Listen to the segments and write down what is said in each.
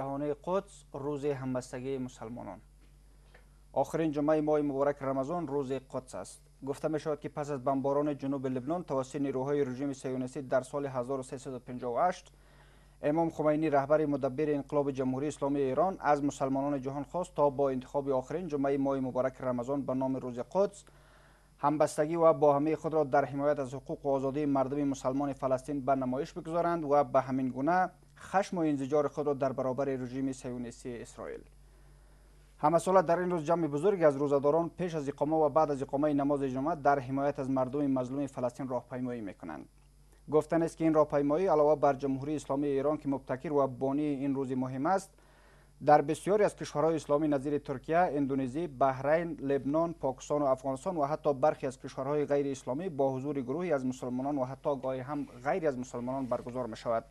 جهانه قدس روز همبستگی مسلمانان آخرین جمعه ماه مبارک رمضان روز قدس است گفته می شود که پس از بمباران جنوب لبنان توسط نیروهای رژیم صهیونیستی در سال 1358 امام خمینی رهبر مدبر انقلاب جمهوری اسلامی ایران از مسلمانان جهان خواست تا با انتخاب آخرین جمعه ماه مبارک رمضان به نام روز قدس همبستگی و با همه خود را در حمایت از حقوق و آزادی مردم مسلمان فلسطین به نمایش بگذارند و به همین گونه خشم و انزجار خود را در برابر رژیم سیونیستی اسرائیل همساله در این روز جمعی بزرگی از روزداران پیش از اقامه و بعد از اقامه نماز جمعه در حمایت از مردم مظلوم فلسطین راهپیمایی میکنند گفتن است که این راهپیمایی علاوه بر جمهوری اسلامی ایران که مبتکر و بانی این روز مهم است در بسیاری از کشورهای اسلامی نظیر ترکیه، اندونزی، بحرین، لبنان، پاکستان و افغانستان و حتی برخی از کشورهای غیر اسلامی با حضور گروهی از مسلمانان و حتی گاهی هم غیر از مسلمانان برگزار می شود.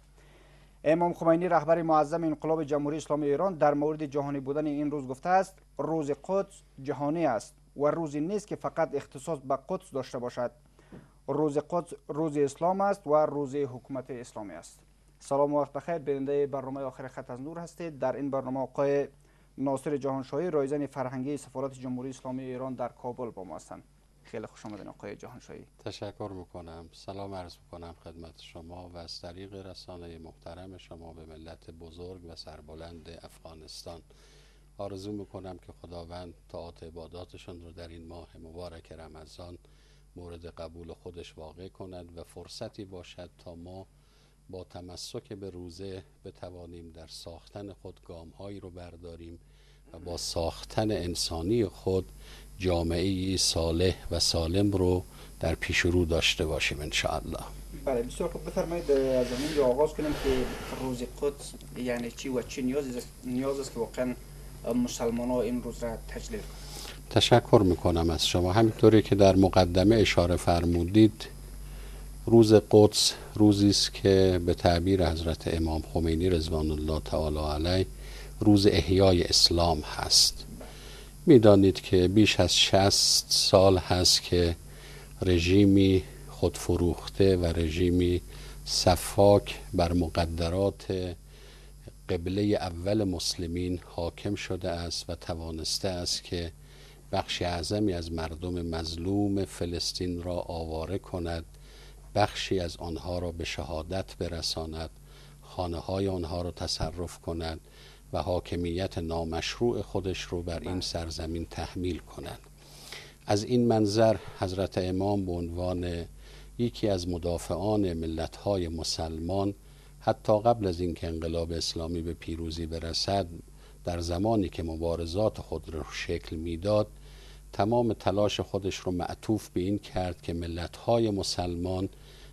امام خمینی رهبر معظم انقلاب جمهوری اسلامی ایران در مورد جهانی بودن این روز گفته است روز قدس جهانی است و روزی نیست که فقط اختصاص به قدس داشته باشد روز قدس روز اسلام است و روز حکومت اسلامی است سلام و وقت بخیر بیننده برنامه آخر خط از نور هستید در این برنامه آقای ناصر جهانشاهی رایزن فرهنگی سفارت جمهوری اسلامی ایران در کابل با ما هستند خیلی خوش آمدین آقای جهانشایی تشکر میکنم سلام عرض میکنم خدمت شما و از طریق رسانه محترم شما به ملت بزرگ و سربلند افغانستان آرزو میکنم که خداوند تاعت عباداتشون رو در این ماه مبارک رمضان مورد قبول خودش واقع کند و فرصتی باشد تا ما با تمسک به روزه بتوانیم در ساختن خود گام هایی رو برداریم با ساختن انسانی خود جامعه صالح و سالم رو در پیش رو داشته باشیم ان الله بله بسیار خوب بفرمایید از همین آغاز کنیم که روز قدس یعنی چی و چه نیاز نیاز است که واقعا مسلمان ها این روز را تجلیل کنند تشکر میکنم از شما همینطوری که در مقدمه اشاره فرمودید روز قدس روزی است که به تعبیر حضرت امام خمینی رضوان الله تعالی علیه روز احیای اسلام هست میدانید که بیش از شست سال هست که رژیمی خودفروخته و رژیمی صفاک بر مقدرات قبله اول مسلمین حاکم شده است و توانسته است که بخشی اعظمی از مردم مظلوم فلسطین را آواره کند بخشی از آنها را به شهادت برساند خانه های آنها را تصرف کند و حاکمیت نامشروع خودش رو بر این سرزمین تحمیل کنند از این منظر حضرت امام به عنوان یکی از مدافعان ملتهای مسلمان حتی قبل از اینکه انقلاب اسلامی به پیروزی برسد در زمانی که مبارزات خود را شکل میداد تمام تلاش خودش رو معطوف به این کرد که ملتهای مسلمان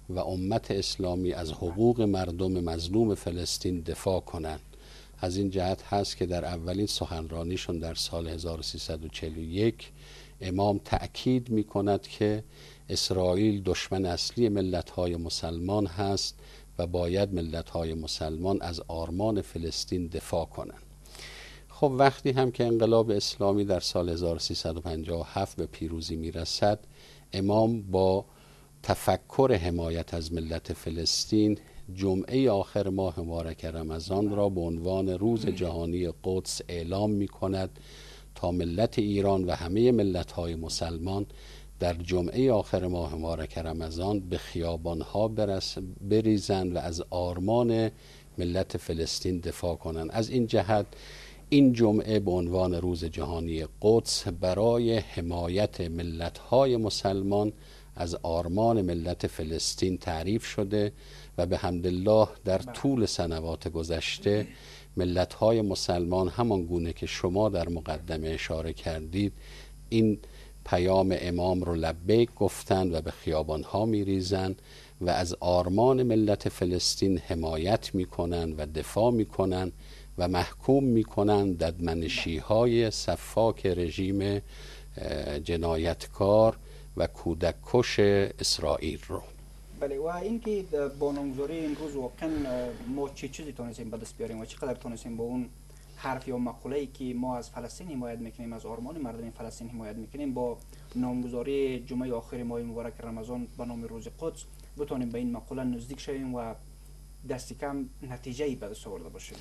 و امت اسلامی از حقوق مردم مظلوم فلسطین دفاع کنند از این جهت هست که در اولین سخنرانیشون در سال 1341 امام تأکید می کند که اسرائیل دشمن اصلی ملت های مسلمان هست و باید ملت های مسلمان از آرمان فلسطین دفاع کنند خب وقتی هم که انقلاب اسلامی در سال 1357 به پیروزی میرسد امام با تفکر حمایت از ملت فلسطین جمعه آخر ماه مبارک رمضان را به عنوان روز جهانی قدس اعلام می کند تا ملت ایران و همه ملت های مسلمان در جمعه آخر ماه مبارک رمضان به خیابان ها بریزند و از آرمان ملت فلسطین دفاع کنند از این جهت این جمعه به عنوان روز جهانی قدس برای حمایت ملت های مسلمان از آرمان ملت فلسطین تعریف شده و به الله در بله. طول سنوات گذشته ملت های مسلمان همان گونه که شما در مقدمه اشاره کردید این پیام امام رو لبیک گفتند و به خیابان ها می و از آرمان ملت فلسطین حمایت می کنند و دفاع می کنند و محکوم می کنند ددمنشی های صفاک رژیم جنایتکار و کش اسرائیل رو بله و که با نامگذاری روز واقعا ما چه چیزی تونستیم به دست بیاریم و چقدر تونستیم با اون حرف یا مقوله ای که ما از فلسطین حمایت میکنیم از آرمان مردم فلسطین حمایت میکنیم با نامگذاری جمعه آخر ماه مبارک رمضان به نام روز قدس بتونیم به این مقوله نزدیک شویم و دست کم نتیجه ای به دست آورده باشیم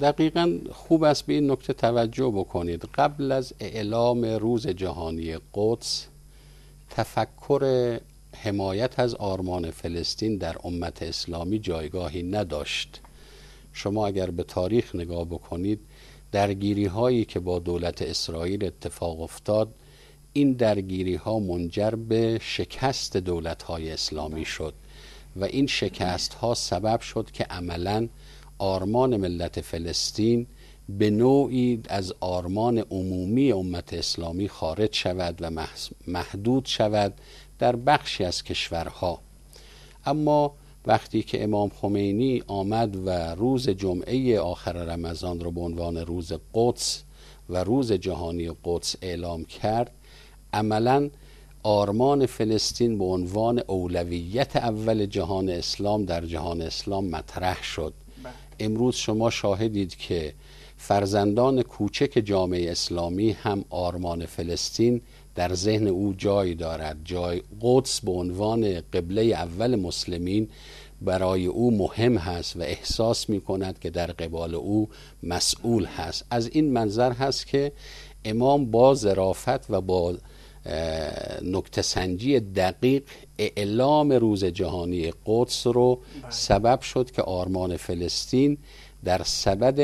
دقیقا خوب است به این نکته توجه بکنید قبل از اعلام روز جهانی قدس تفکر حمایت از آرمان فلسطین در امت اسلامی جایگاهی نداشت شما اگر به تاریخ نگاه بکنید درگیری هایی که با دولت اسرائیل اتفاق افتاد این درگیری ها منجر به شکست دولت های اسلامی شد و این شکست ها سبب شد که عملا آرمان ملت فلسطین به نوعی از آرمان عمومی امت اسلامی خارج شود و محدود شود در بخشی از کشورها اما وقتی که امام خمینی آمد و روز جمعه آخر رمضان را به عنوان روز قدس و روز جهانی قدس اعلام کرد عملا آرمان فلسطین به عنوان اولویت اول جهان اسلام در جهان اسلام مطرح شد بله. امروز شما شاهدید که فرزندان کوچک جامعه اسلامی هم آرمان فلسطین در ذهن او جای دارد جای قدس به عنوان قبله اول مسلمین برای او مهم هست و احساس می کند که در قبال او مسئول هست از این منظر هست که امام با ظرافت و با نکته سنجی دقیق اعلام روز جهانی قدس رو بله. سبب شد که آرمان فلسطین در سبد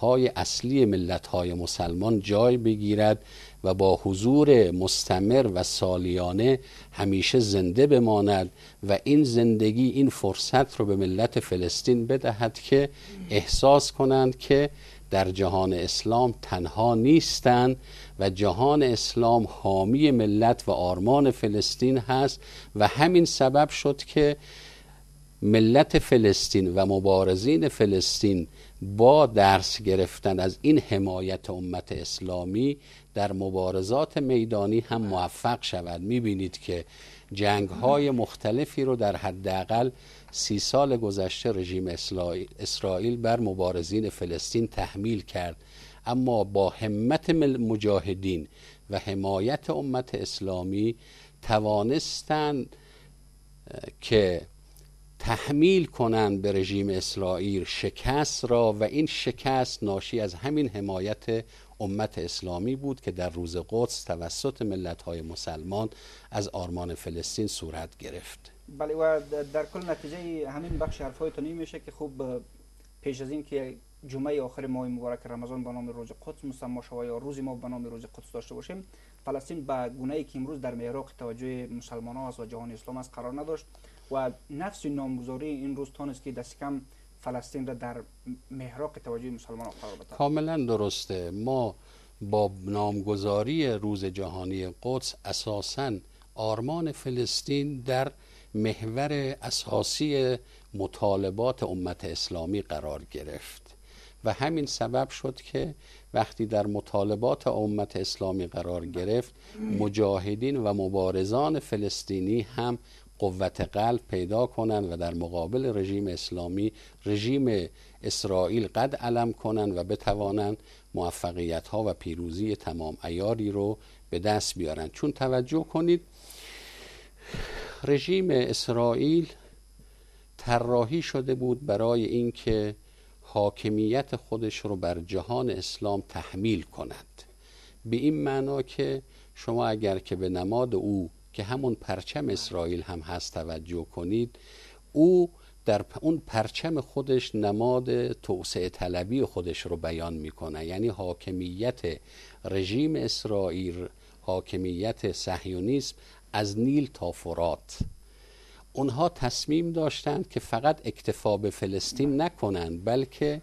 های اصلی ملت های مسلمان جای بگیرد و با حضور مستمر و سالیانه همیشه زنده بماند و این زندگی این فرصت رو به ملت فلسطین بدهد که احساس کنند که در جهان اسلام تنها نیستند و جهان اسلام حامی ملت و آرمان فلسطین هست و همین سبب شد که ملت فلسطین و مبارزین فلسطین با درس گرفتن از این حمایت امت اسلامی در مبارزات میدانی هم موفق شود میبینید که جنگ های مختلفی رو در حداقل سی سال گذشته رژیم اسرائیل بر مبارزین فلسطین تحمیل کرد اما با همت مجاهدین و حمایت امت اسلامی توانستند که تحمیل کنند به رژیم اسرائیل شکست را و این شکست ناشی از همین حمایت امت اسلامی بود که در روز قدس توسط های مسلمان از آرمان فلسطین صورت گرفت بله و در کل نتیجه همین بخش حرفایتون این میشه که خوب پیش از این که جمعه آخر ماه مبارک رمضان به نام روز قدس مسما شوه یا روز ما به نام روز قدس داشته باشیم فلسطین به گناهی که امروز در معراق توجه مسلمانان و جهان اسلام است قرار نداشت و نفس نامگذاری این روز تانست که دست کم فلسطین را در محراق توجه مسلمان قرار بده کاملا درسته ما با نامگذاری روز جهانی قدس اساسا آرمان فلسطین در محور اساسی مطالبات امت اسلامی قرار گرفت و همین سبب شد که وقتی در مطالبات امت اسلامی قرار گرفت مجاهدین و مبارزان فلسطینی هم قوت قلب پیدا کنند و در مقابل رژیم اسلامی رژیم اسرائیل قد علم کنند و بتوانند موفقیت ها و پیروزی تمام ایاری رو به دست بیارن چون توجه کنید رژیم اسرائیل طراحی شده بود برای اینکه حاکمیت خودش رو بر جهان اسلام تحمیل کند به این معنا که شما اگر که به نماد او که همون پرچم اسرائیل هم هست توجه کنید او در اون پرچم خودش نماد توسعه طلبی خودش رو بیان میکنه یعنی حاکمیت رژیم اسرائیل حاکمیت صهیونیسم از نیل تا فرات اونها تصمیم داشتند که فقط اکتفا به فلسطین نکنند بلکه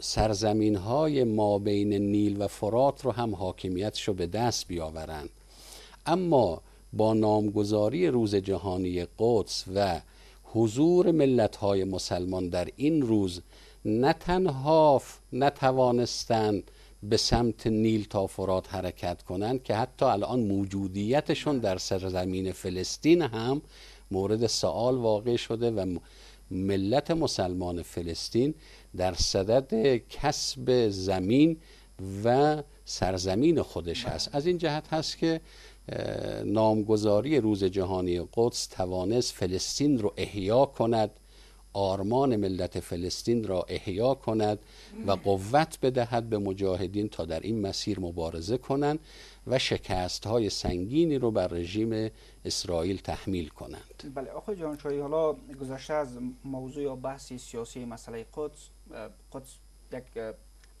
سرزمین های ما بین نیل و فرات رو هم حاکمیتش رو به دست بیاورند اما با نامگذاری روز جهانی قدس و حضور ملت‌های مسلمان در این روز نه تنها نتوانستند به سمت نیل تا فرات حرکت کنند که حتی الان موجودیتشون در سرزمین فلسطین هم مورد سوال واقع شده و ملت مسلمان فلسطین در صدد کسب زمین و سرزمین خودش هست از این جهت هست که نامگذاری روز جهانی قدس توانست فلسطین رو احیا کند آرمان ملت فلسطین را احیا کند و قوت بدهد به مجاهدین تا در این مسیر مبارزه کنند و شکست های سنگینی رو بر رژیم اسرائیل تحمیل کنند بله آقای جانشایی حالا گذشته از موضوع یا بحث سیاسی مسئله قدس قدس یک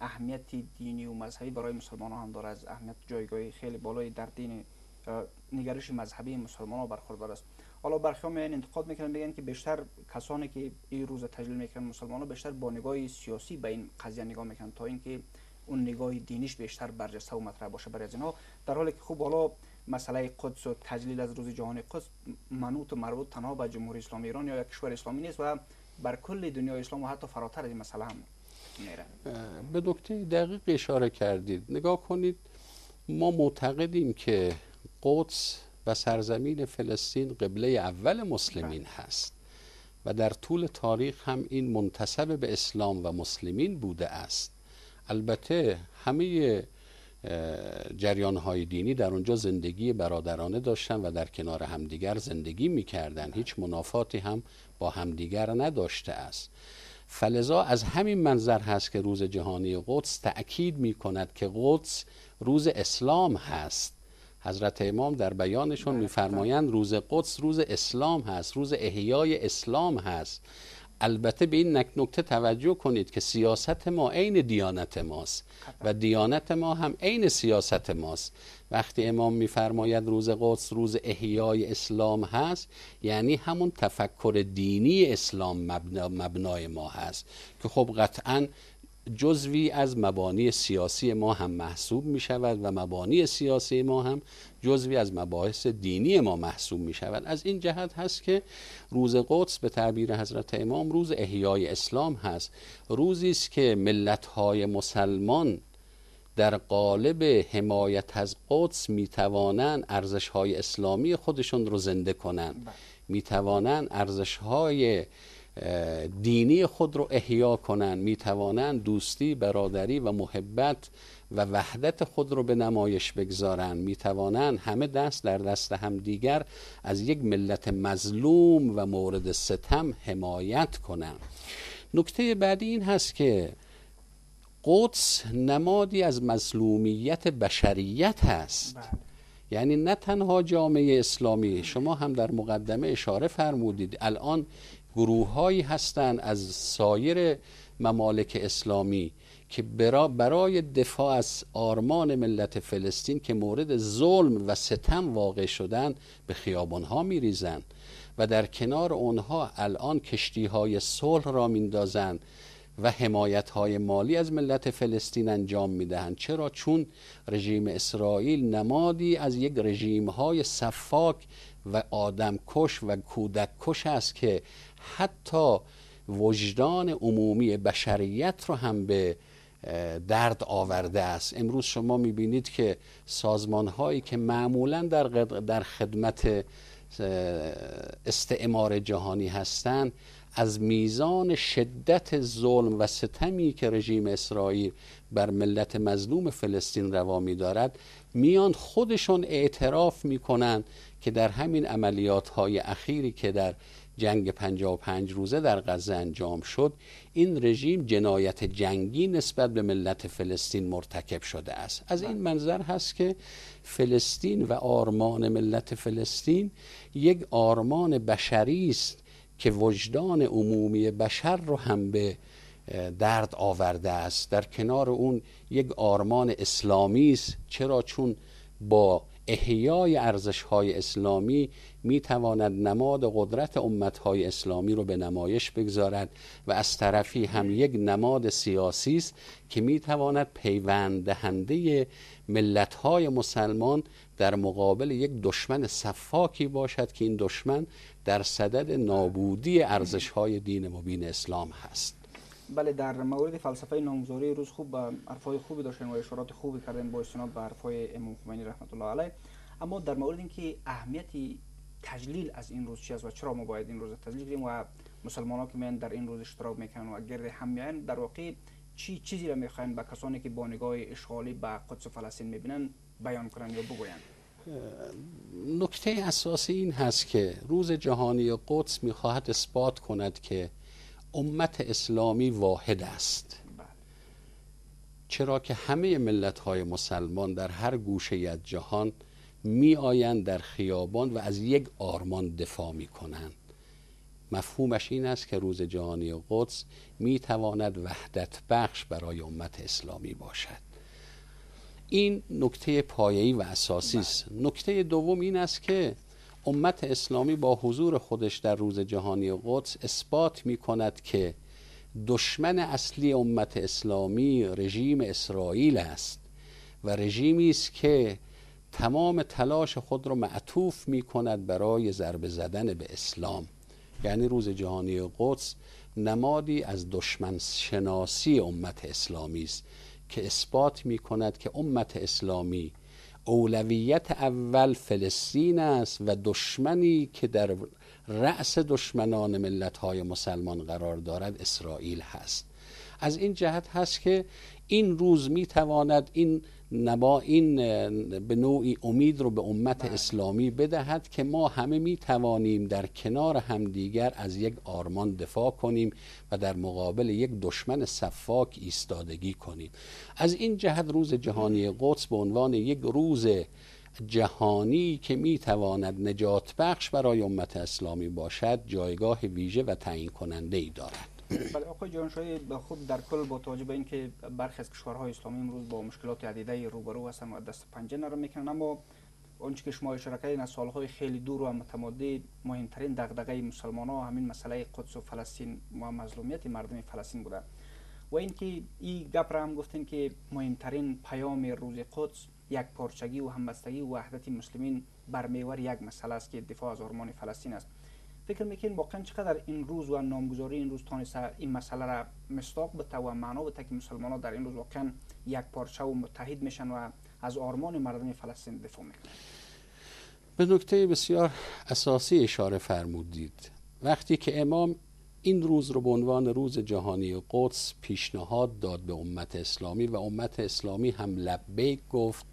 اهمیت دینی و مذهبی برای مسلمان هم داره از اهمیت جایگاهی خیلی بالایی در دین نگرش مذهبی مسلمان ها برخوردار است حالا برخی هم انتقاد میکنن میگن که بیشتر کسانی که این روز تجلیل میکنن مسلمان ها بیشتر با نگاه سیاسی به این قضیه نگاه میکنن تا اینکه اون نگاه دینیش بیشتر برجسته و مطرح باشه برای از اینها در حالی که خوب حالا مسئله قدس و تجلیل از روز جهان قدس منوط و مربوط تنها به جمهوری اسلامی ایران یا یک کشور اسلامی نیست و بر کل دنیا اسلام و حتی فراتر از این مسئله هم میره به دقیق اشاره کردید نگاه کنید ما معتقدیم که قدس و سرزمین فلسطین قبله اول مسلمین بله. هست و در طول تاریخ هم این منتسب به اسلام و مسلمین بوده است البته همه جریان های دینی در اونجا زندگی برادرانه داشتن و در کنار همدیگر زندگی میکردن بله. هیچ منافاتی هم با همدیگر نداشته است فلزا از همین منظر هست که روز جهانی قدس تأکید می کند که قدس روز اسلام هست حضرت امام در بیانشون میفرمایند روز قدس روز اسلام هست روز احیای اسلام هست البته به این نکته توجه کنید که سیاست ما عین دیانت ماست و دیانت ما هم عین سیاست ماست وقتی امام میفرماید روز قدس روز احیای اسلام هست یعنی همون تفکر دینی اسلام مبنای ما هست که خب قطعاً جزوی از مبانی سیاسی ما هم محسوب می شود و مبانی سیاسی ما هم جزوی از مباحث دینی ما محسوب می شود از این جهت هست که روز قدس به تعبیر حضرت امام روز احیای اسلام هست روزی است که ملت های مسلمان در قالب حمایت از قدس می توانند ارزش های اسلامی خودشون رو زنده کنند بله. می توانند ارزش های دینی خود رو احیا کنند می توانند دوستی برادری و محبت و وحدت خود رو به نمایش بگذارند می توانند همه دست در دست هم دیگر از یک ملت مظلوم و مورد ستم حمایت کنند نکته بعدی این هست که قدس نمادی از مظلومیت بشریت هست بله. یعنی نه تنها جامعه اسلامی شما هم در مقدمه اشاره فرمودید الان گروه هایی هستند از سایر ممالک اسلامی که برای دفاع از آرمان ملت فلسطین که مورد ظلم و ستم واقع شدن به خیابانها می ریزن و در کنار اونها الان کشتی های صلح را میندازند و حمایت های مالی از ملت فلسطین انجام می دهند. چرا چون رژیم اسرائیل نمادی از یک رژیم های صفاک و آدمکش و کودک کش است که حتی وجدان عمومی بشریت رو هم به درد آورده است امروز شما می بینید که سازمان هایی که معمولا در خدمت استعمار جهانی هستند از میزان شدت ظلم و ستمی که رژیم اسرائیل بر ملت مظلوم فلسطین روا می دارد میان خودشون اعتراف کنند که در همین عملیات های اخیری که در جنگ 55 روزه در غزه انجام شد این رژیم جنایت جنگی نسبت به ملت فلسطین مرتکب شده است از این منظر هست که فلسطین و آرمان ملت فلسطین یک آرمان بشری است که وجدان عمومی بشر رو هم به درد آورده است در کنار اون یک آرمان اسلامی است چرا چون با احیای ارزش های اسلامی می تواند نماد قدرت امت های اسلامی رو به نمایش بگذارد و از طرفی هم یک نماد سیاسی است که می تواند پیوند دهنده ملت های مسلمان در مقابل یک دشمن صفاکی باشد که این دشمن در صدد نابودی ارزش های دین مبین اسلام هست بله در مورد فلسفه نامگذاری روز خوب حرفای خوبی داشتن و اشارات خوبی کردن با استناد به حرفای امام خمینی رحمت الله علیه اما در مورد اینکه اهمیت تجلیل از این روز چی است و چرا ما باید این روز تجلیل کنیم و مسلمان ها که میان در این روز اشتراک میکنن و گرد هم میان در واقع چی چیزی را میخواین به کسانی که با نگاه اشغالی به قدس فلسطین میبینن بیان کنن یا بگوین نکته اساسی این هست که روز جهانی قدس میخواهد اثبات کند که امت اسلامی واحد است چرا که همه ملت های مسلمان در هر گوشه از جهان می آیند در خیابان و از یک آرمان دفاع می کنند مفهومش این است که روز جهانی قدس می تواند وحدت بخش برای امت اسلامی باشد این نکته پایه‌ای و اساسی است بله. نکته دوم این است که امت اسلامی با حضور خودش در روز جهانی قدس اثبات می کند که دشمن اصلی امت اسلامی رژیم اسرائیل است و رژیمی است که تمام تلاش خود را معطوف می کند برای ضربه زدن به اسلام یعنی روز جهانی قدس نمادی از دشمن شناسی امت اسلامی است که اثبات می کند که امت اسلامی اولویت اول فلسطین است و دشمنی که در رأس دشمنان ملت های مسلمان قرار دارد اسرائیل هست از این جهت هست که این روز تواند این این به نوعی امید رو به امت بله. اسلامی بدهد که ما همه می توانیم در کنار همدیگر از یک آرمان دفاع کنیم و در مقابل یک دشمن صفاک ایستادگی کنیم از این جهت روز جهانی قدس به عنوان یک روز جهانی که می تواند نجات بخش برای امت اسلامی باشد جایگاه ویژه و تعیین کننده ای دارد بله آقای شاید خود خب در کل با توجه به اینکه برخی از کشورهای اسلامی امروز با مشکلات عدیده روبرو هستن و دست پنجه نرم میکنن اما آنچه که شما اشاره کردین از سالهای خیلی دور و متمادی مهمترین دغدغه مسلمان ها همین مسئله قدس و فلسطین و مظلومیت مردم فلسطین بوده و اینکه این گپ را هم گفتین که مهمترین پیام روز قدس یک پارچگی و همبستگی و وحدت مسلمین بر محور یک مسئله است که دفاع از آرمان فلسطین است فکر میکنین واقعا چقدر این روز و نامگذاری این روز تانسته این مسئله را مستاق بته و معنا بته که مسلمان ها در این روز واقعا یک پارچه و متحد میشن و از آرمان مردم فلسطین دفاع میکنن به نکته بسیار اساسی اشاره فرمودید وقتی که امام این روز رو به عنوان روز جهانی قدس پیشنهاد داد به امت اسلامی و امت اسلامی هم لبیک گفت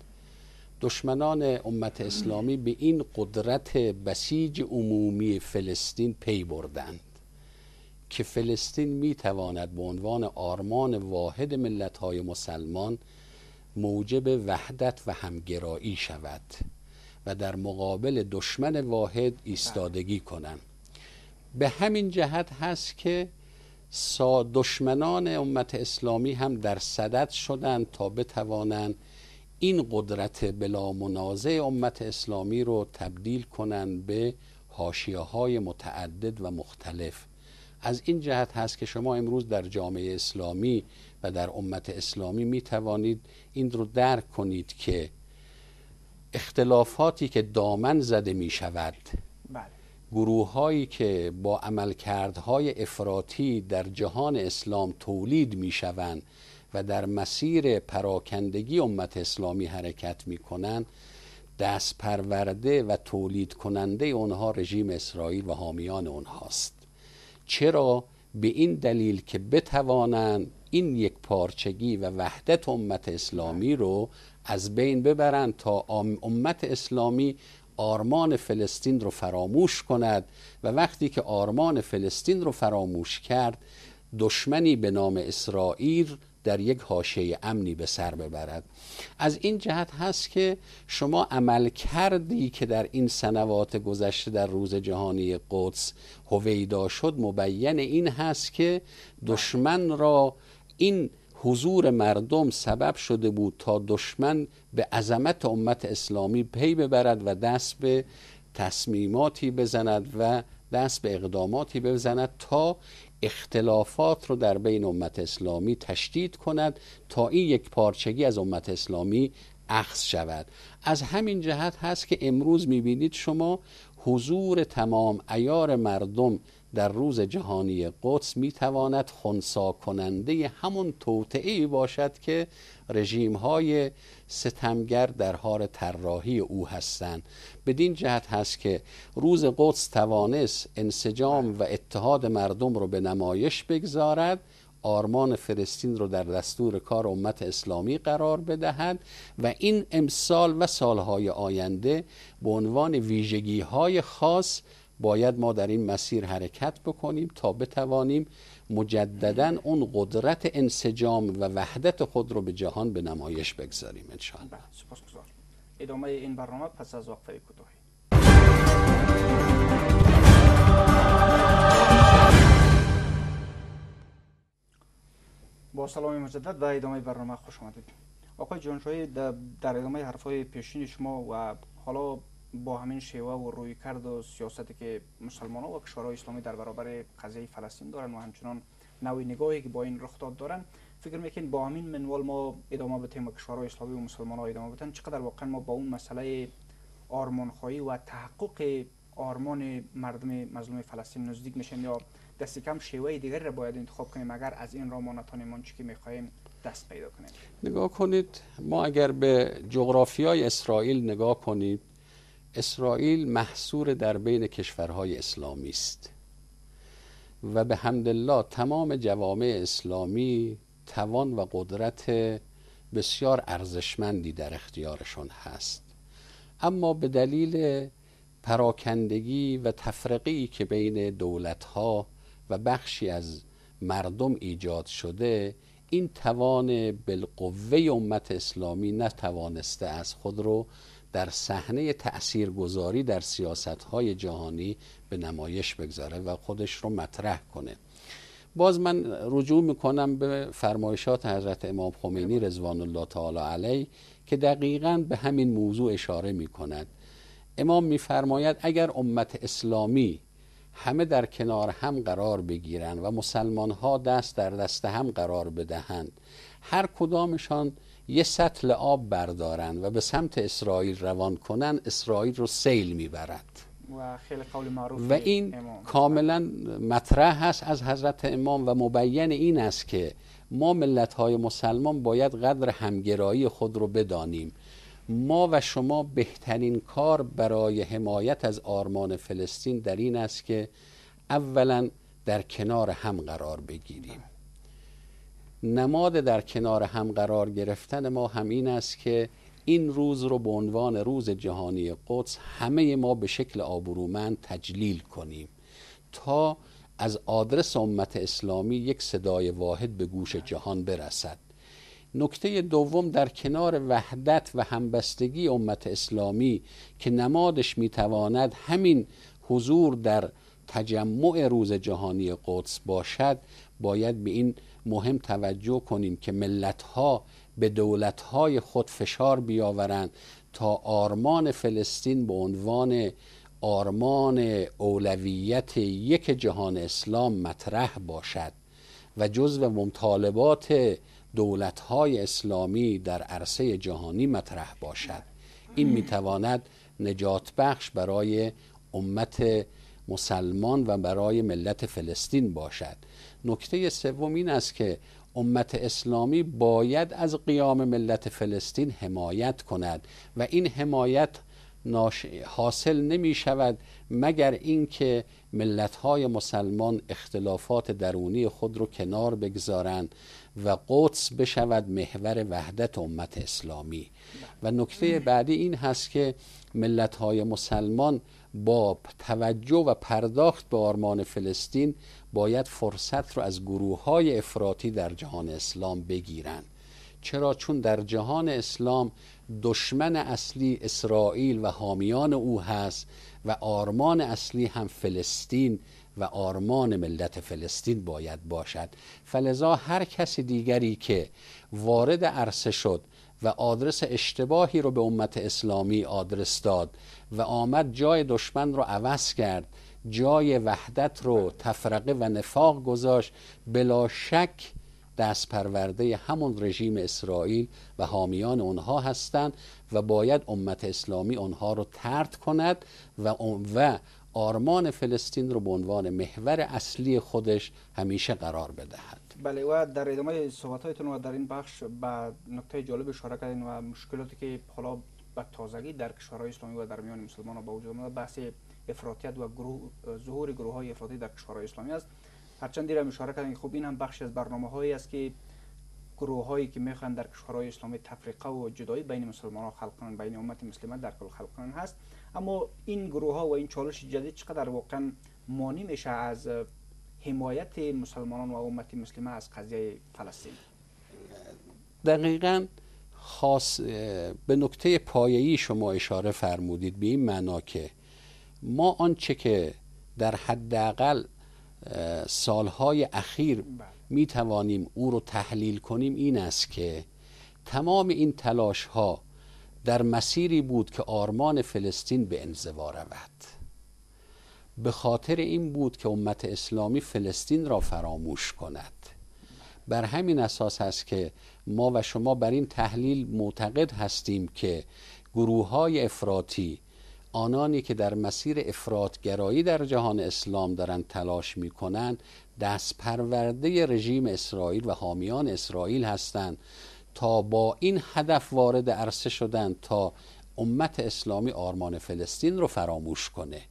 دشمنان امت اسلامی به این قدرت بسیج عمومی فلسطین پی بردند که فلسطین تواند به عنوان آرمان واحد های مسلمان موجب وحدت و همگرایی شود و در مقابل دشمن واحد ایستادگی کنند به همین جهت هست که دشمنان امت اسلامی هم در صدد شدند تا بتوانند این قدرت بلا منازع امت اسلامی رو تبدیل کنن به هاشیه های متعدد و مختلف از این جهت هست که شما امروز در جامعه اسلامی و در امت اسلامی می توانید این رو درک کنید که اختلافاتی که دامن زده می شود بله. گروه هایی که با عملکردهای افراطی در جهان اسلام تولید می شوند و در مسیر پراکندگی امت اسلامی حرکت میکنند دست پرورده و تولید کننده اونها رژیم اسرائیل و حامیان اونهاست چرا به این دلیل که بتوانند این یک پارچگی و وحدت امت اسلامی رو از بین ببرند تا امت اسلامی آرمان فلسطین رو فراموش کند و وقتی که آرمان فلسطین رو فراموش کرد دشمنی به نام اسرائیل در یک حاشیه امنی به سر ببرد از این جهت هست که شما عمل کردی که در این سنوات گذشته در روز جهانی قدس هویدا شد مبین این هست که دشمن را این حضور مردم سبب شده بود تا دشمن به عظمت امت اسلامی پی ببرد و دست به تصمیماتی بزند و دست به اقداماتی بزند تا اختلافات رو در بین امت اسلامی تشدید کند تا این یک پارچگی از امت اسلامی عکس شود از همین جهت هست که امروز میبینید شما حضور تمام ایار مردم در روز جهانی قدس میتواند خونسا کننده همون توطعه باشد که رژیم های ستمگر در حال طراحی او هستند بدین جهت هست که روز قدس توانست انسجام و اتحاد مردم رو به نمایش بگذارد آرمان فلسطین رو در دستور کار امت اسلامی قرار بدهد و این امسال و سالهای آینده به عنوان ویژگی های خاص باید ما در این مسیر حرکت بکنیم تا بتوانیم مجددا اون قدرت انسجام و وحدت خود رو به جهان به نمایش بگذاریم انشاءالله بله، ادامه این برنامه پس از وقفه کوتاه. با سلام مجدد و ادامه برنامه خوش آمدید آقای جانشایی در ادامه حرفای پیشین شما و حالا با همین شیوه و روی کرد و سیاستی که مسلمان و کشورهای اسلامی در برابر قضیه فلسطین دارن و همچنان نوی نگاهی که با این رخداد دارن فکر میکنین با همین منوال ما ادامه بتیم و کشورهای اسلامی و مسلمان ها ادامه بدن چقدر واقعا ما با اون مسئله خواهی و تحقق آرمان مردم مظلوم فلسطین نزدیک میشیم یا دست کم شیوه دیگر را باید انتخاب کنیم اگر از این راه ما نتانیم که میخواهیم دست پیدا کنیم نگاه کنید ما اگر به جغرافیای اسرائیل نگاه کنید اسرائیل محصور در بین کشورهای اسلامی است و به حمدالله تمام جوامع اسلامی توان و قدرت بسیار ارزشمندی در اختیارشان هست اما به دلیل پراکندگی و تفرقی که بین دولتها و بخشی از مردم ایجاد شده این توان بالقوه امت اسلامی نتوانسته از خود رو در صحنه تاثیرگذاری در سیاست های جهانی به نمایش بگذاره و خودش رو مطرح کنه باز من رجوع میکنم به فرمایشات حضرت امام خمینی رضوان الله تعالی علیه که دقیقا به همین موضوع اشاره میکند امام میفرماید اگر امت اسلامی همه در کنار هم قرار بگیرند و مسلمان ها دست در دست هم قرار بدهند هر کدامشان یه سطل آب بردارن و به سمت اسرائیل روان کنن اسرائیل رو سیل میبرد و و این کاملا مطرح هست از حضرت امام و مبین این است که ما ملت های مسلمان باید قدر همگرایی خود رو بدانیم ما و شما بهترین کار برای حمایت از آرمان فلسطین در این است که اولا در کنار هم قرار بگیریم نماد در کنار هم قرار گرفتن ما همین است که این روز رو به عنوان روز جهانی قدس همه ما به شکل آبرومند تجلیل کنیم تا از آدرس امت اسلامی یک صدای واحد به گوش جهان برسد نکته دوم در کنار وحدت و همبستگی امت اسلامی که نمادش میتواند همین حضور در تجمع روز جهانی قدس باشد باید به این مهم توجه کنیم که ملت ها به دولت های خود فشار بیاورند تا آرمان فلسطین به عنوان آرمان اولویت یک جهان اسلام مطرح باشد و جزو مطالبات دولت های اسلامی در عرصه جهانی مطرح باشد این میتواند نجات بخش برای امت مسلمان و برای ملت فلسطین باشد نکته سوم این است که امت اسلامی باید از قیام ملت فلسطین حمایت کند و این حمایت حاصل نمی شود مگر اینکه ملت های مسلمان اختلافات درونی خود رو کنار بگذارند و قدس بشود محور وحدت امت اسلامی و نکته بعدی این هست که ملت های مسلمان با توجه و پرداخت به آرمان فلسطین باید فرصت را از گروه های افراطی در جهان اسلام بگیرند چرا چون در جهان اسلام دشمن اصلی اسرائیل و حامیان او هست و آرمان اصلی هم فلسطین و آرمان ملت فلسطین باید باشد فلذا هر کسی دیگری که وارد عرصه شد و آدرس اشتباهی رو به امت اسلامی آدرس داد و آمد جای دشمن رو عوض کرد جای وحدت رو تفرقه و نفاق گذاشت بلا شک دست پرورده همون رژیم اسرائیل و حامیان اونها هستند و باید امت اسلامی اونها رو ترد کند و, و آرمان فلسطین رو به عنوان محور اصلی خودش همیشه قرار بدهد بله و در ادامه صحبت و در این بخش به نکته جالب اشاره کردین و مشکلاتی که حالا تازگی در کشورهای اسلامی و در میان مسلمانان به وجود آمده بحث افراطیت و گروه ظهور گروه های افراطی در کشورهای اسلامی است هرچند دیرم اشاره کردن خب این هم بخش از برنامه هایی است که گروه هایی که میخوان در کشورهای اسلامی تفریقه و جدایی بین مسلمان ها خلق کنند بین امت مسلمه در کل خلق کنند هست اما این گروه ها و این چالش جدید چقدر واقعا مانی میشه از حمایت مسلمانان و امت مسلمه از قضیه فلسطین دقیقاً خاص به نکته پایه‌ای شما اشاره فرمودید به این معنا که ما آنچه که در حداقل سالهای اخیر بله. می توانیم او رو تحلیل کنیم این است که تمام این تلاش ها در مسیری بود که آرمان فلسطین به انزوا رود به خاطر این بود که امت اسلامی فلسطین را فراموش کند بر همین اساس است که ما و شما بر این تحلیل معتقد هستیم که گروه های افراتی آنانی که در مسیر افراتگرایی در جهان اسلام دارند تلاش می کنند دست پرورده رژیم اسرائیل و حامیان اسرائیل هستند تا با این هدف وارد عرصه شدند تا امت اسلامی آرمان فلسطین رو فراموش کنه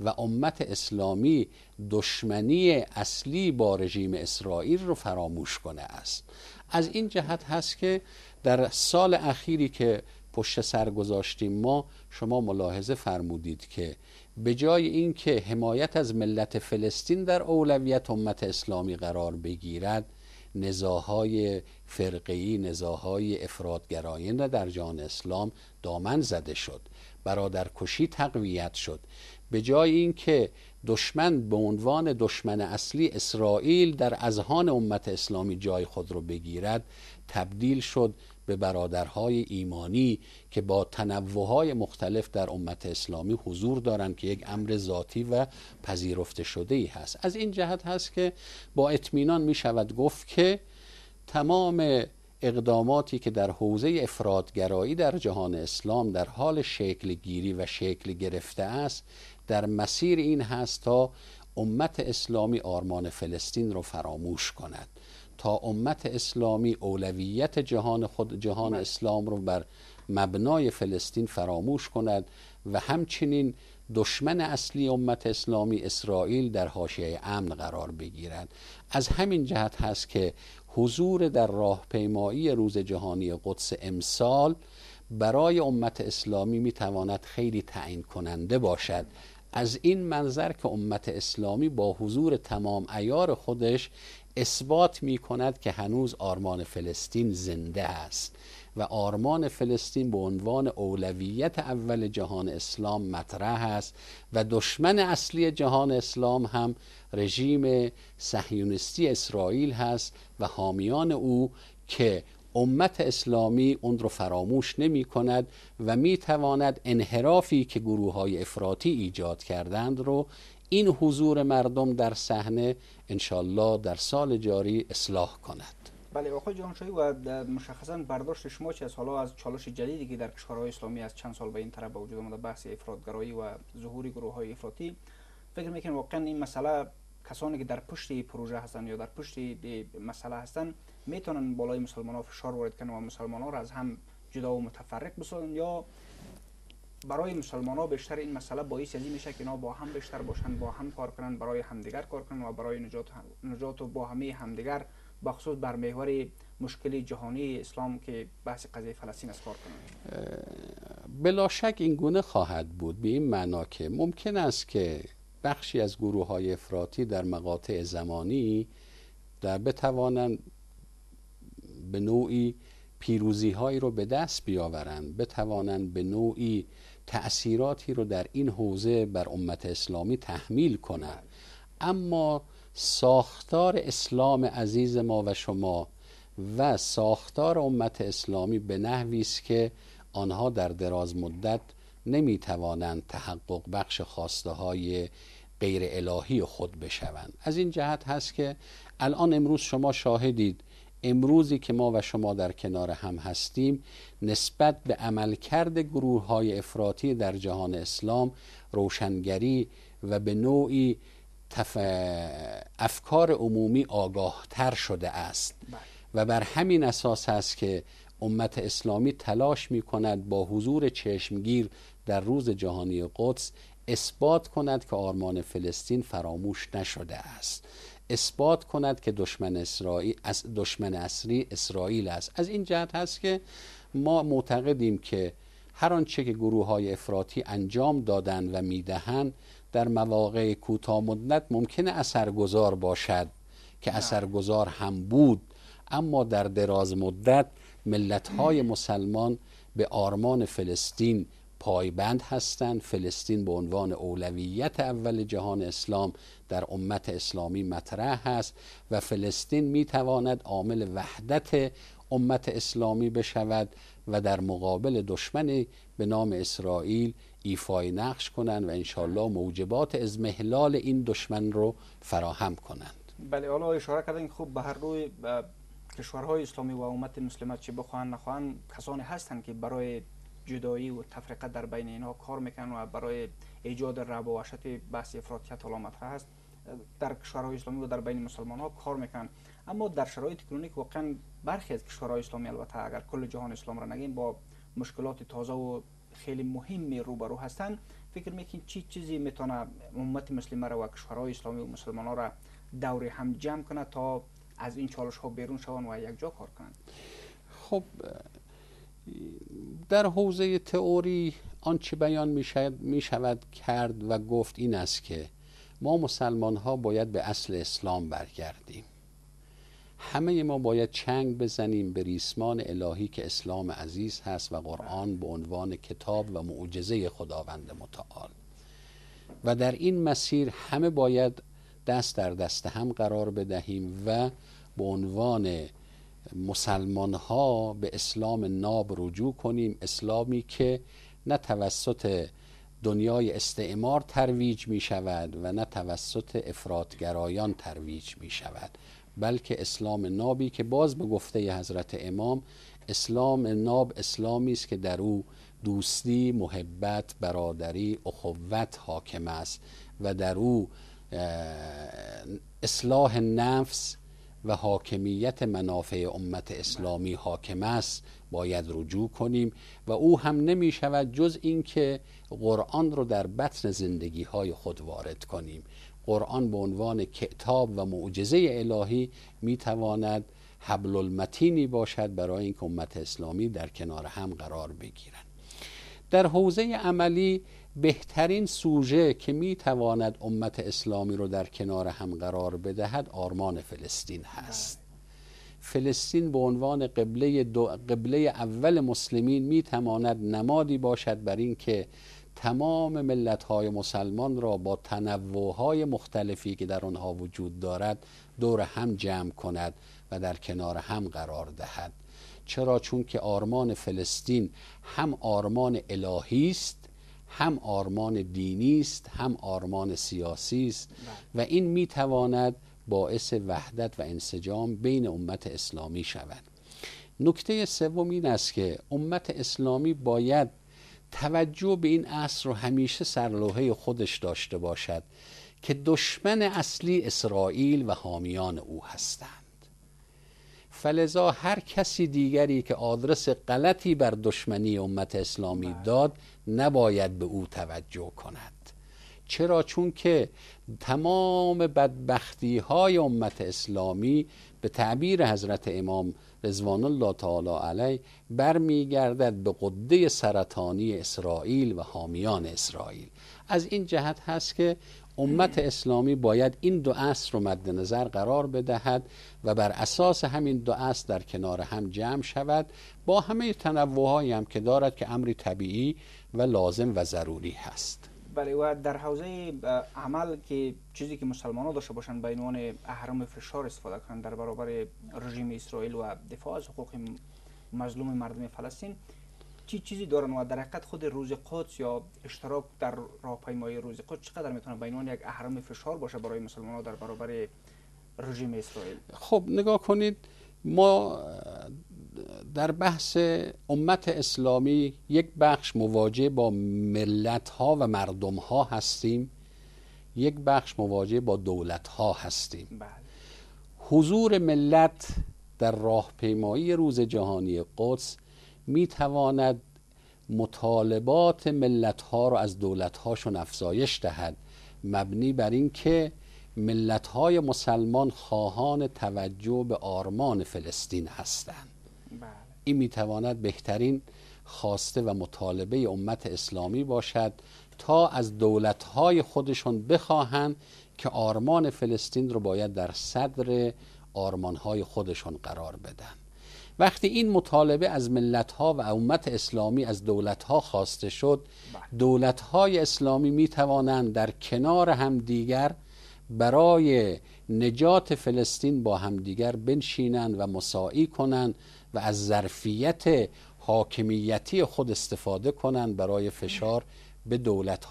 و امت اسلامی دشمنی اصلی با رژیم اسرائیل رو فراموش کنه است از این جهت هست که در سال اخیری که پشت سر گذاشتیم ما شما ملاحظه فرمودید که به جای اینکه حمایت از ملت فلسطین در اولویت امت اسلامی قرار بگیرد نزاهای فرقی نزاهای افرادگرایانه در جان اسلام دامن زده شد برادرکشی تقویت شد به جای اینکه دشمن به عنوان دشمن اصلی اسرائیل در اذهان امت اسلامی جای خود را بگیرد تبدیل شد به برادرهای ایمانی که با تنوعهای مختلف در امت اسلامی حضور دارند که یک امر ذاتی و پذیرفته شده ای هست از این جهت هست که با اطمینان می شود گفت که تمام اقداماتی که در حوزه افرادگرایی در جهان اسلام در حال شکل گیری و شکل گرفته است در مسیر این هست تا امت اسلامی آرمان فلسطین رو فراموش کند تا امت اسلامی اولویت جهان خود جهان بله. اسلام رو بر مبنای فلسطین فراموش کند و همچنین دشمن اصلی امت اسلامی اسرائیل در حاشیه امن قرار بگیرد از همین جهت هست که حضور در راهپیمایی روز جهانی قدس امسال برای امت اسلامی میتواند خیلی تعیین کننده باشد از این منظر که امت اسلامی با حضور تمام ایار خودش اثبات می کند که هنوز آرمان فلسطین زنده است و آرمان فلسطین به عنوان اولویت اول جهان اسلام مطرح است و دشمن اصلی جهان اسلام هم رژیم صهیونیستی اسرائیل هست و حامیان او که امت اسلامی اون رو فراموش نمی کند و می تواند انحرافی که گروه های افراطی ایجاد کردند رو این حضور مردم در صحنه انشالله در سال جاری اصلاح کند بله آقای جانشایی و مشخصا برداشت شما چه از حالا از چالش جدیدی که در کشورهای اسلامی از چند سال به این طرف به وجود آمده بحث افرادگرایی و ظهور گروه های افراطی فکر میکنید واقعا این مسئله کسانی که در پشت پروژه هستند یا در پشت مسئله هستند میتونن بالای مسلمان ها فشار وارد کنن و مسلمان ها را از هم جدا و متفرق بسازن یا برای مسلمان ها بیشتر این مسئله باعث یعنی میشه که اینا با هم بیشتر باشن با هم کار کنن برای همدیگر کار کنن و برای نجات نجات و با همه همدیگر بخصوص بر محور مشکل جهانی اسلام که بحث قضیه فلسطین است کار کنن بلا شک این گونه خواهد بود به این معنا که ممکن است که بخشی از گروه های افراطی در مقاطع زمانی در بتوانند به نوعی پیروزی هایی رو به دست بیاورند بتوانند به نوعی تأثیراتی رو در این حوزه بر امت اسلامی تحمیل کنند اما ساختار اسلام عزیز ما و شما و ساختار امت اسلامی به نحوی است که آنها در دراز مدت نمی توانند تحقق بخش خواسته های غیر الهی خود بشوند از این جهت هست که الان امروز شما شاهدید امروزی که ما و شما در کنار هم هستیم نسبت به عملکرد گروه های افراطی در جهان اسلام روشنگری و به نوعی افکار عمومی آگاه تر شده است و بر همین اساس است که امت اسلامی تلاش می کند با حضور چشمگیر در روز جهانی قدس اثبات کند که آرمان فلسطین فراموش نشده است اثبات کند که دشمن اسرائیل از دشمن اصلی اسرائیل است از این جهت هست که ما معتقدیم که هر آنچه که گروه های افراطی انجام دادن و میدهند در مواقع کوتاه مدت ممکن اثرگذار باشد که اثرگذار هم بود اما در دراز مدت ملت های مسلمان به آرمان فلسطین پایبند هستند فلسطین به عنوان اولویت اول جهان اسلام در امت اسلامی مطرح هست و فلسطین میتواند عامل وحدت امت اسلامی بشود و در مقابل دشمنی به نام اسرائیل ایفای نقش کنند و انشالله موجبات از محلال این دشمن رو فراهم کنند بله حالا اشاره کردن خوب به هر روی کشورهای اسلامی و امت مسلمت چه بخواهند نخواهند کسانی هستند که برای جدایی و تفرقه در بین اینها کار میکنن و برای ایجاد رب و وحشت بحث افراطیت حالا مطرح است در کشورهای اسلامی و در بین مسلمان ها کار میکنن اما در شرایط کنونی واقعا برخی از کشورهای اسلامی البته اگر کل جهان اسلام را نگیم با مشکلات تازه و خیلی مهمی روبرو هستن فکر میکنین چی چیزی میتونه امت مسلمه را و کشورهای اسلامی و مسلمان ها را دور هم جمع کنه تا از این چالش ها بیرون شوند و یک جا کار کنند خب در حوزه تئوری آنچه بیان می شود،, کرد و گفت این است که ما مسلمان ها باید به اصل اسلام برگردیم همه ما باید چنگ بزنیم به ریسمان الهی که اسلام عزیز هست و قرآن به عنوان کتاب و معجزه خداوند متعال و در این مسیر همه باید دست در دست هم قرار بدهیم و به عنوان مسلمان ها به اسلام ناب رجوع کنیم اسلامی که نه توسط دنیای استعمار ترویج می شود و نه توسط افرادگرایان ترویج می شود بلکه اسلام نابی که باز به گفته حضرت امام اسلام ناب اسلامی است که در او دوستی، محبت، برادری، اخوت حاکم است و در او اصلاح نفس و حاکمیت منافع امت اسلامی حاکم است باید رجوع کنیم و او هم نمی شود جز اینکه قرآن رو در بطن زندگی های خود وارد کنیم قرآن به عنوان کتاب و معجزه الهی می تواند حبل المتینی باشد برای اینکه امت اسلامی در کنار هم قرار بگیرند در حوزه عملی بهترین سوژه که میتواند امت اسلامی رو در کنار هم قرار بدهد آرمان فلسطین هست فلسطین به عنوان قبله, قبله اول مسلمین میتواند نمادی باشد بر اینکه تمام ملت های مسلمان را با تنوع های مختلفی که در آنها وجود دارد دور هم جمع کند و در کنار هم قرار دهد چرا چون که آرمان فلسطین هم آرمان الهی است هم آرمان دینی است هم آرمان سیاسی است بله. و این میتواند باعث وحدت و انسجام بین امت اسلامی شود نکته سوم این است که امت اسلامی باید توجه به این اصل رو همیشه سرلوحه خودش داشته باشد که دشمن اصلی اسرائیل و حامیان او هستند فلذا هر کسی دیگری که آدرس غلطی بر دشمنی امت اسلامی بله. داد نباید به او توجه کند چرا چون که تمام بدبختی های امت اسلامی به تعبیر حضرت امام رضوان الله تعالی علیه برمیگردد به قده سرطانی اسرائیل و حامیان اسرائیل از این جهت هست که امت اسلامی باید این دو اصل رو مد نظر قرار بدهد و بر اساس همین دو اصل در کنار هم جمع شود با همه تنوعهایی هم که دارد که امری طبیعی و لازم و ضروری هست بله و در حوزه عمل که چیزی که مسلمان ها داشته باشند به عنوان احرام فشار استفاده کنند در برابر رژیم اسرائیل و دفاع از حقوق مظلوم مردم فلسطین چی چیزی دارن و در حقیقت خود روز قدس یا اشتراک در راهپیمایی روز قدس چقدر میتونه عنوان یک اهرم فشار باشه برای مسلمان ها در برابر رژیم اسرائیل خب نگاه کنید ما در بحث امت اسلامی یک بخش مواجه با ملت ها و مردم ها هستیم یک بخش مواجه با دولت ها هستیم بله. حضور ملت در راهپیمایی روز جهانی قدس می تواند مطالبات ملت ها را از دولت هاشون افزایش دهد مبنی بر اینکه ملت های مسلمان خواهان توجه به آرمان فلسطین هستند بله. این میتواند بهترین خواسته و مطالبه امت اسلامی باشد تا از دولت های خودشون بخواهند که آرمان فلسطین رو باید در صدر آرمان های خودشون قرار بدن وقتی این مطالبه از ملت ها و امت اسلامی از دولت ها خواسته شد دولت های اسلامی می توانند در کنار دیگر برای نجات فلسطین با همدیگر بنشینند و مساعی کنند و از ظرفیت حاکمیتی خود استفاده کنند برای فشار به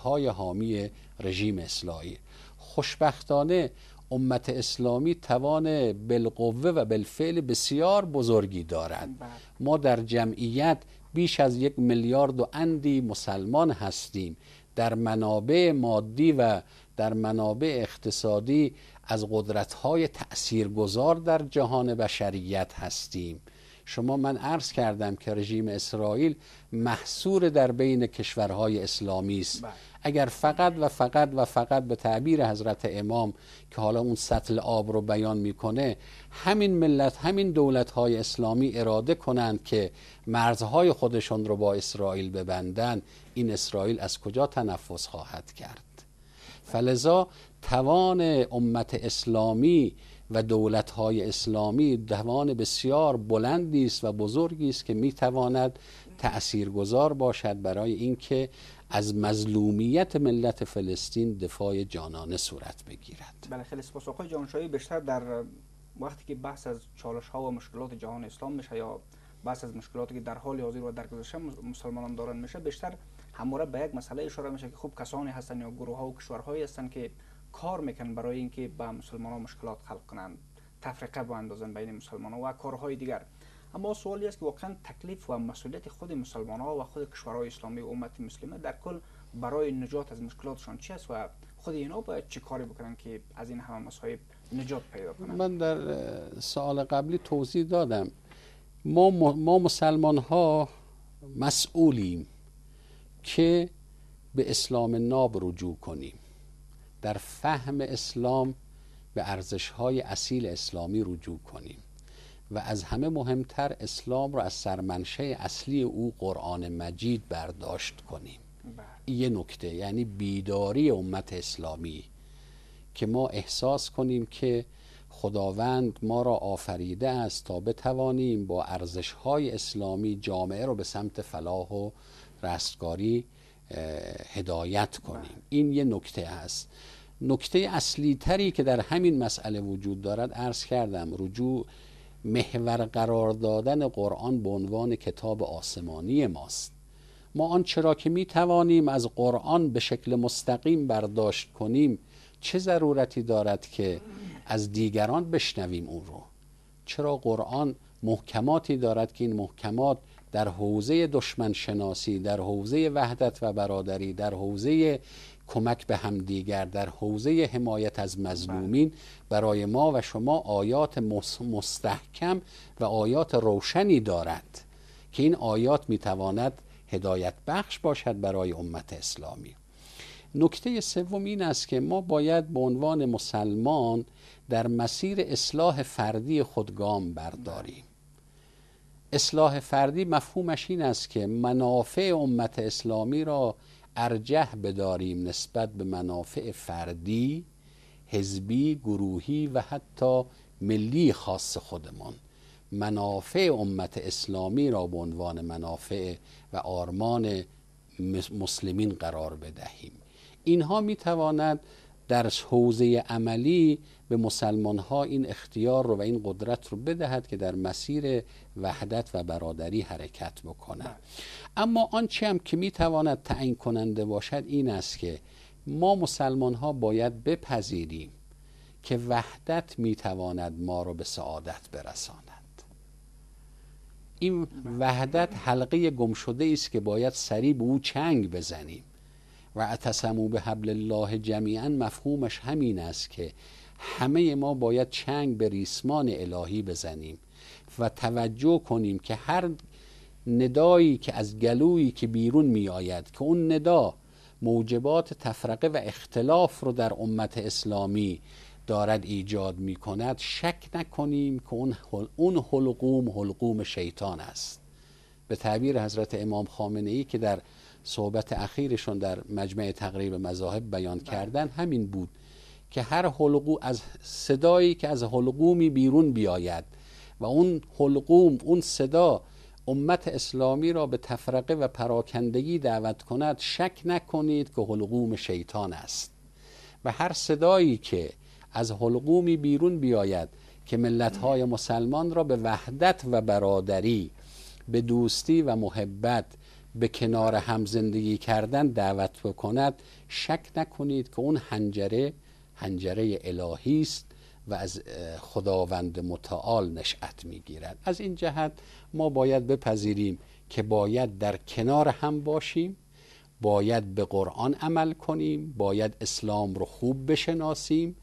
های حامی رژیم اسلامی خوشبختانه امت اسلامی توان بالقوه و بالفعل بسیار بزرگی دارد بله. ما در جمعیت بیش از یک میلیارد و اندی مسلمان هستیم در منابع مادی و در منابع اقتصادی از قدرت‌های تاثیرگذار در جهان بشریت هستیم شما من عرض کردم که رژیم اسرائیل محصور در بین کشورهای اسلامی است بله. اگر فقط و فقط و فقط به تعبیر حضرت امام که حالا اون سطل آب رو بیان میکنه همین ملت همین دولت های اسلامی اراده کنند که مرزهای خودشون رو با اسرائیل ببندن این اسرائیل از کجا تنفس خواهد کرد فلذا توان امت اسلامی و دولت‌های اسلامی دوان بسیار بلندی است و بزرگی است که میتواند گذار باشد برای اینکه از مظلومیت ملت فلسطین دفاع جانانه صورت بگیرد بله خیلی سپاس آقای جانشایی بیشتر در وقتی که بحث از چالش ها و مشکلات جهان اسلام میشه یا بحث از مشکلاتی که در حال حاضر و در گذشته مسلمانان دارن میشه بیشتر همواره به یک مسئله اشاره میشه که خوب کسانی هستن یا گروه ها و کشورهایی هستن که کار میکنن برای اینکه به مسلمانان مشکلات خلق کنند تفرقه با اندازن بین مسلمانان و کارهای دیگر اما سوالی است که واقعا تکلیف و مسئولیت خود مسلمان ها و خود کشورهای اسلامی و امت مسلمه در کل برای نجات از مشکلاتشان چی است و خود اینا باید چه کاری بکنن که از این همه مسایب نجات پیدا کنن من در سال قبلی توضیح دادم ما, ما مسلمان ها مسئولیم که به اسلام ناب رجوع کنیم در فهم اسلام به ارزش های اصیل اسلامی رجوع کنیم و از همه مهمتر اسلام را از سرمنشه اصلی او قرآن مجید برداشت کنیم این بله. یه نکته یعنی بیداری امت اسلامی که ما احساس کنیم که خداوند ما را آفریده است تا بتوانیم با ارزش های اسلامی جامعه رو به سمت فلاح و رستگاری هدایت کنیم بله. این یه نکته است نکته اصلی تری که در همین مسئله وجود دارد عرض کردم رجوع محور قرار دادن قرآن به عنوان کتاب آسمانی ماست ما آنچه را که می توانیم از قرآن به شکل مستقیم برداشت کنیم چه ضرورتی دارد که از دیگران بشنویم او رو چرا قرآن محکماتی دارد که این محکمات در حوزه دشمن شناسی در حوزه وحدت و برادری در حوزه کمک به دیگر در حوزه حمایت از مظلومین بله. برای ما و شما آیات مستحکم و آیات روشنی دارد که این آیات میتواند هدایت بخش باشد برای امت اسلامی نکته سوم این است که ما باید به عنوان مسلمان در مسیر اصلاح فردی خود گام برداریم بله. اصلاح فردی مفهومش این است که منافع امت اسلامی را ارجح بداریم نسبت به منافع فردی حزبی گروهی و حتی ملی خاص خودمان منافع امت اسلامی را به عنوان منافع و آرمان مسلمین قرار بدهیم اینها می تواند در حوزه عملی به مسلمان ها این اختیار رو و این قدرت رو بدهد که در مسیر وحدت و برادری حرکت بکنند اما آنچه هم که میتواند تعیین کننده باشد این است که ما مسلمان ها باید بپذیریم که وحدت میتواند ما را به سعادت برساند این وحدت حلقه گمشده است که باید سری به او چنگ بزنیم و اتسمو به حبل الله جمیعا مفهومش همین است که همه ما باید چنگ به ریسمان الهی بزنیم و توجه کنیم که هر ندایی که از گلویی که بیرون می آید که اون ندا موجبات تفرقه و اختلاف رو در امت اسلامی دارد ایجاد می کند شک نکنیم که اون, حل... اون حلقوم حلقوم شیطان است به تعبیر حضرت امام خامنه ای که در صحبت اخیرشون در مجمع تقریب مذاهب بیان بله. کردن همین بود که هر حلقو از صدایی که از حلقومی بیرون بیاید و اون حلقوم اون صدا امت اسلامی را به تفرقه و پراکندگی دعوت کند شک نکنید که حلقوم شیطان است و هر صدایی که از حلقومی بیرون بیاید که ملتهای مسلمان را به وحدت و برادری به دوستی و محبت به کنار هم زندگی کردن دعوت بکند شک نکنید که اون هنجره هنجره الهی است و از خداوند متعال نشأت میگیرد از این جهت ما باید بپذیریم که باید در کنار هم باشیم باید به قرآن عمل کنیم باید اسلام رو خوب بشناسیم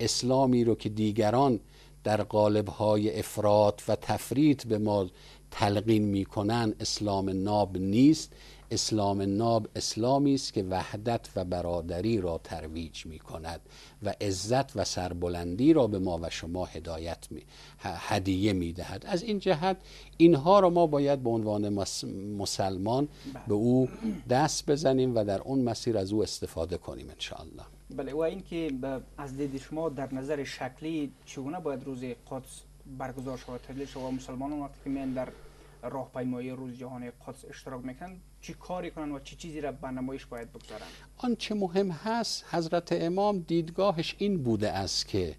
اسلامی رو که دیگران در قالبهای افراد و تفرید به ما تلقین میکنن اسلام ناب نیست اسلام ناب اسلامی است که وحدت و برادری را ترویج می کند و عزت و سربلندی را به ما و شما هدایت می هدیه می دهد از این جهت اینها را ما باید به عنوان مسلمان به او دست بزنیم و در اون مسیر از او استفاده کنیم انشاءالله بله و اینکه از دید شما در نظر شکلی چگونه باید روز قدس برگزار شود شما مسلمانان وقتی که من در راهپیمایی روز جهانی قدس اشتراک میکنند چی کاری کنن و چی چیزی را به نمایش باید بگذارن آنچه مهم هست حضرت امام دیدگاهش این بوده است که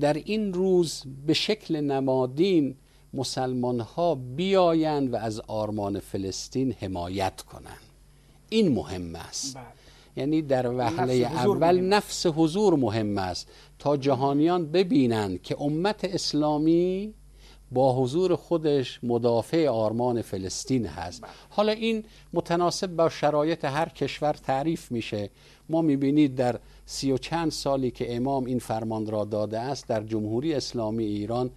در این روز به شکل نمادین مسلمان ها بیایند و از آرمان فلسطین حمایت کنند این مهم است بله. یعنی در وهله اول نفس حضور مهم است تا جهانیان ببینند که امت اسلامی با حضور خودش مدافع آرمان فلسطین هست بله. حالا این متناسب با شرایط هر کشور تعریف میشه ما میبینید در سی و چند سالی که امام این فرمان را داده است در جمهوری اسلامی ایران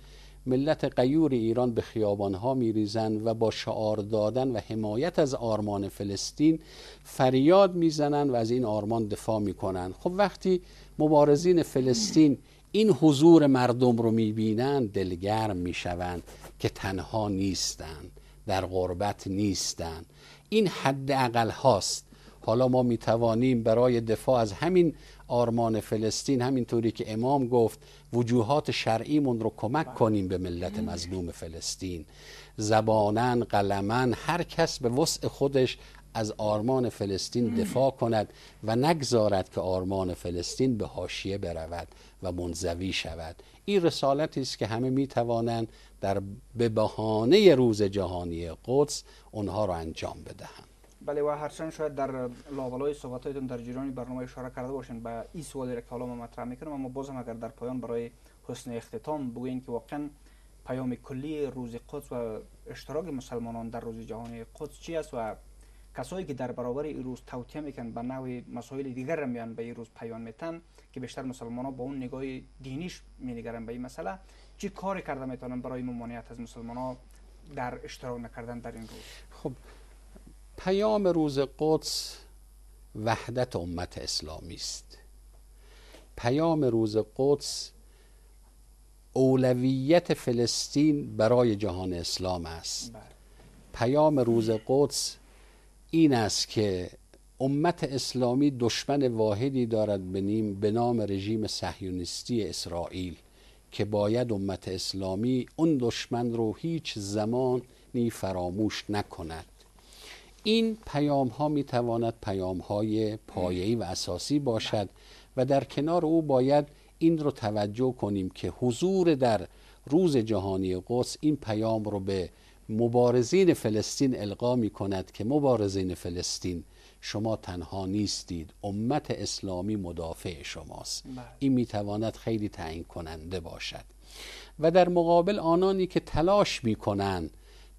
ملت قیور ایران به خیابانها میریزند و با شعار دادن و حمایت از آرمان فلسطین فریاد میزنند و از این آرمان دفاع میکنند خب وقتی مبارزین فلسطین این حضور مردم رو میبینند دلگرم میشوند که تنها نیستند در غربت نیستند این حد اقل هاست حالا ما میتوانیم برای دفاع از همین آرمان فلسطین همینطوری که امام گفت وجوهات شرعیمون رو کمک کنیم به ملت مظلوم فلسطین زبانن قلمن هر کس به وسع خودش از آرمان فلسطین دفاع کند و نگذارد که آرمان فلسطین به هاشیه برود و منزوی شود این رسالتی است که همه می توانند در به بهانه روز جهانی قدس آنها را انجام بدهند بله و هرچند شاید در صحبت صحبتاتون در جریان برنامه اشاره کرده باشین به این سوالی را که حالا ما مطرح میکنم اما بازم اگر در پایان برای حسن اختتام بگوین که واقعا پیام کلی روز قدس و اشتراک مسلمانان در روز جهانی قدس چی است و کسایی که در برابر روز توطیه میکنن به نوع مسائل دیگر میان به این روز پیان میتن که بیشتر مسلمان ها با اون نگاه دینیش مینگرن به این مسئله چی کار کرده میتونن برای ممانعت از مسلمان ها در اشتراک نکردن در این روز خب پیام روز قدس وحدت امت اسلامی است پیام روز قدس اولویت فلسطین برای جهان اسلام است بله. پیام روز قدس این است که امت اسلامی دشمن واحدی دارد به نام رژیم صهیونیستی اسرائیل که باید امت اسلامی اون دشمن رو هیچ زمانی فراموش نکند این پیام ها می تواند پیام های پایه‌ای و اساسی باشد و در کنار او باید این رو توجه کنیم که حضور در روز جهانی قدس این پیام رو به مبارزین فلسطین القا می کند که مبارزین فلسطین شما تنها نیستید امت اسلامی مدافع شماست بله. این می تواند خیلی تعیین کننده باشد و در مقابل آنانی که تلاش کنند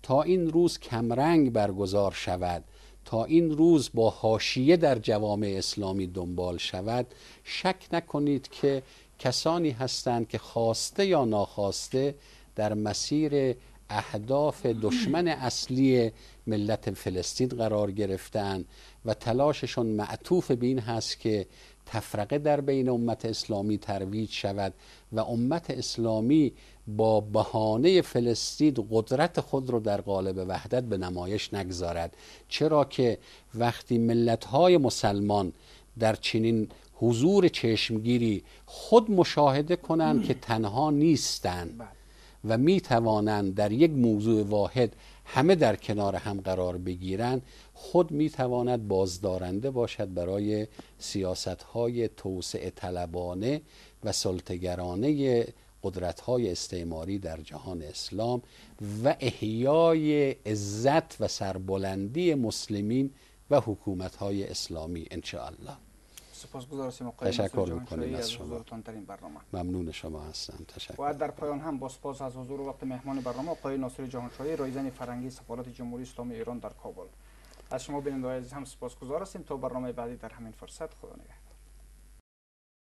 تا این روز کمرنگ برگزار شود تا این روز با حاشیه در جوامع اسلامی دنبال شود شک نکنید که کسانی هستند که خواسته یا ناخواسته در مسیر اهداف دشمن اصلی ملت فلسطین قرار گرفتن و تلاششون معطوف به این هست که تفرقه در بین امت اسلامی ترویج شود و امت اسلامی با بهانه فلسطین قدرت خود رو در قالب وحدت به نمایش نگذارد چرا که وقتی ملت‌های مسلمان در چنین حضور چشمگیری خود مشاهده کنند که تنها نیستند بله. و می توانند در یک موضوع واحد همه در کنار هم قرار بگیرند خود می تواند بازدارنده باشد برای سیاست های توسعه طلبانه و سلطگرانه قدرت های استعماری در جهان اسلام و احیای عزت و سربلندی مسلمین و حکومت های اسلامی انشاءالله سپاسگزارم تشکر میکنیم از شما ترین برنامه ممنون شما هستم تشکر و در پایان هم با سپاس از حضور وقت مهمان برنامه آقای ناصر جهانشاهی رایزن فرنگی سفارت جمهوری اسلامی ایران در کابل از شما بیننده هم سپاسگزار هستیم تا برنامه بعدی در همین فرصت خدا نگهدار